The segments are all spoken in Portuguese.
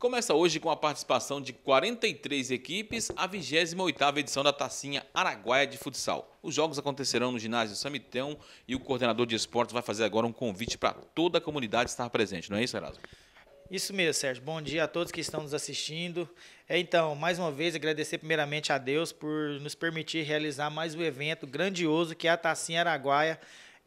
Começa hoje com a participação de 43 equipes, a 28ª edição da Tacinha Araguaia de Futsal. Os jogos acontecerão no ginásio Samitão e o coordenador de esportes vai fazer agora um convite para toda a comunidade estar presente, não é isso, Erasmo? Isso mesmo, Sérgio. Bom dia a todos que estão nos assistindo. É, então, mais uma vez, agradecer primeiramente a Deus por nos permitir realizar mais um evento grandioso que é a Tacinha Araguaia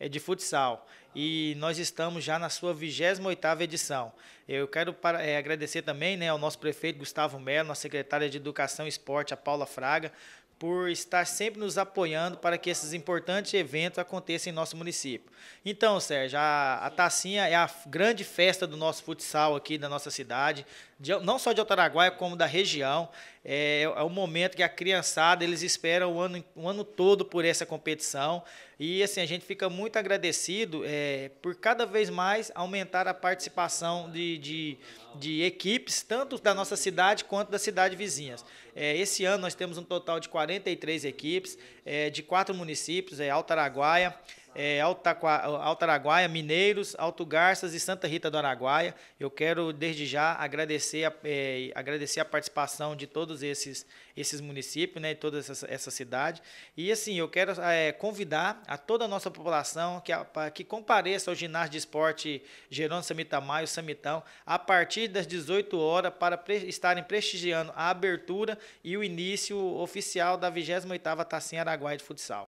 é de futsal. E nós estamos já na sua 28ª edição. Eu quero para, é, agradecer também né, ao nosso prefeito Gustavo Melo, nossa secretária de Educação e Esporte, a Paula Fraga, por estar sempre nos apoiando para que esses importantes eventos aconteçam em nosso município. Então, Sérgio, a, a Tacinha é a grande festa do nosso futsal aqui da nossa cidade, de, não só de Altaraguaia, como da região. É, é, é, o momento que a criançada, eles esperam o ano, o ano todo por essa competição. E assim, a gente fica muito agradecido é, por cada vez mais aumentar a participação de, de, de equipes, tanto da nossa cidade quanto da cidade vizinhas. É, esse ano nós temos um total de 40 43 equipes é, de quatro municípios, é Alto Araguaia, é, Alto Araguaia, Mineiros, Alto Garças e Santa Rita do Araguaia. Eu quero, desde já, agradecer a, é, agradecer a participação de todos esses, esses municípios, né, e toda essa, essa cidade. E, assim, eu quero é, convidar a toda a nossa população que, a, que compareça ao ginásio de esporte Gerônimo Samitamaio, Samitão, a partir das 18 horas para pre, estarem prestigiando a abertura e o início oficial da 28ª Tacinha Araguaia de Futsal.